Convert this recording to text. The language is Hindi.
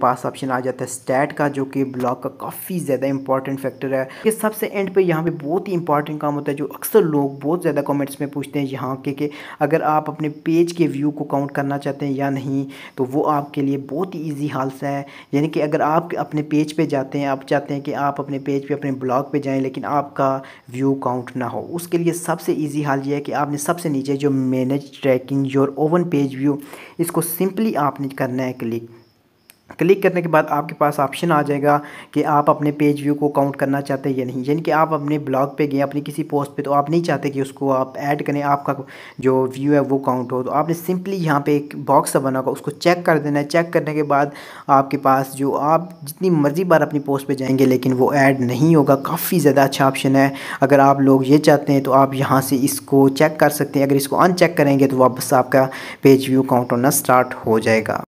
पास ऑप्शन आ जाता है स्टैट का जो कि ब्लॉक का काफ़ी ज़्यादा इंपॉर्टेंट फैक्टर है कि सबसे एंड पे यहाँ पे बहुत ही इंपॉर्टेंट काम होता है जो अक्सर लोग बहुत ज़्यादा कमेंट्स में पूछते हैं यहाँ के कि अगर आप अपने पेज के व्यू को काउंट करना चाहते हैं या नहीं तो वो आपके लिए बहुत ही ईजी हालसा है यानी कि अगर आप अपने पेज पर पे जाते हैं आप चाहते हैं कि आप अपने पेज पर पे, अपने ब्लॉग पर जाएँ लेकिन आपका व्यू काउंट ना हो उसके लिए सबसे ईजी हाल यह है कि आपने सबसे नीचे जो manage tracking your own page view इसको सिंपली आपने करना है क्लिक क्लिक करने के बाद आपके पास ऑप्शन आ जाएगा कि आप अपने पेज व्यू को काउंट करना चाहते हैं या नहीं यानी कि आप अपने ब्लॉग पे गए अपनी किसी पोस्ट पे तो आप नहीं चाहते कि उसको आप ऐड करें आपका जो व्यू है वो काउंट हो तो आपने सिंपली यहाँ पे एक बॉक्स बना होगा उसको चेक कर देना है चेक करने के बाद आपके पास जो आप जितनी मर्ज़ी बार अपनी पोस्ट पर जाएंगे लेकिन वो ऐड नहीं होगा काफ़ी ज़्यादा अच्छा ऑप्शन है अगर आप लोग ये चाहते हैं तो आप यहाँ से इसको चेक कर सकते हैं अगर इसको अनचेक करेंगे तो वापस आपका पेज व्यू काउंट होना स्टार्ट हो जाएगा